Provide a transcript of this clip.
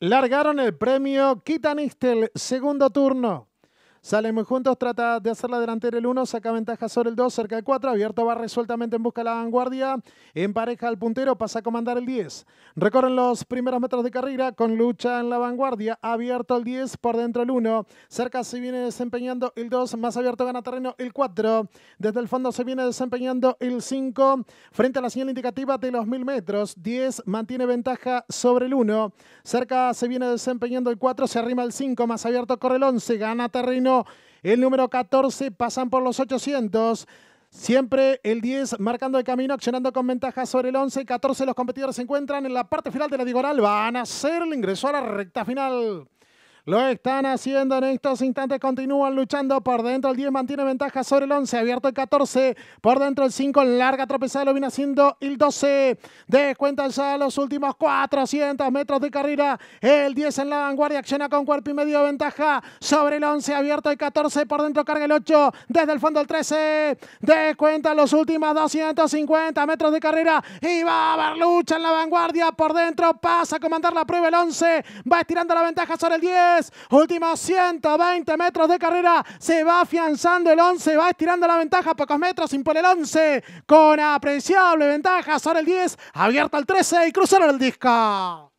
largaron el premio Quitanistel, segundo turno. Salen muy juntos, trata de hacer la delantera el 1, saca ventaja sobre el 2, cerca del 4, abierto va resueltamente en busca de la vanguardia, empareja al puntero, pasa a comandar el 10. Recorren los primeros metros de carrera con lucha en la vanguardia, abierto el 10, por dentro el 1, cerca se viene desempeñando el 2, más abierto gana terreno el 4, desde el fondo se viene desempeñando el 5, frente a la señal indicativa de los 1000 metros, 10 mantiene ventaja sobre el 1, cerca se viene desempeñando el 4, se arrima el 5, más abierto corre el 11, gana terreno el número 14, pasan por los 800. Siempre el 10 marcando el camino, accionando con ventaja sobre el 11. 14 los competidores se encuentran en la parte final de la digoral Van a hacer el ingreso a la recta final. Lo están haciendo en estos instantes. Continúan luchando por dentro. El 10 mantiene ventaja sobre el 11. Abierto el 14. Por dentro el 5. Larga tropezada. Lo viene haciendo el 12. descuenta ya los últimos 400 metros de carrera. El 10 en la vanguardia. Acciona con cuerpo y medio de ventaja sobre el 11. Abierto el 14. Por dentro carga el 8. Desde el fondo el 13. descuenta los últimos 250 metros de carrera. Y va a haber lucha en la vanguardia. Por dentro pasa a comandar la prueba el 11. Va estirando la ventaja sobre el 10. Última Últimos 120 metros de carrera. Se va afianzando el 11. Va estirando la ventaja. Pocos metros. Impone el 11. Con apreciable ventaja. Sobre el 10. Abierta el 13 y cruzaron el disco.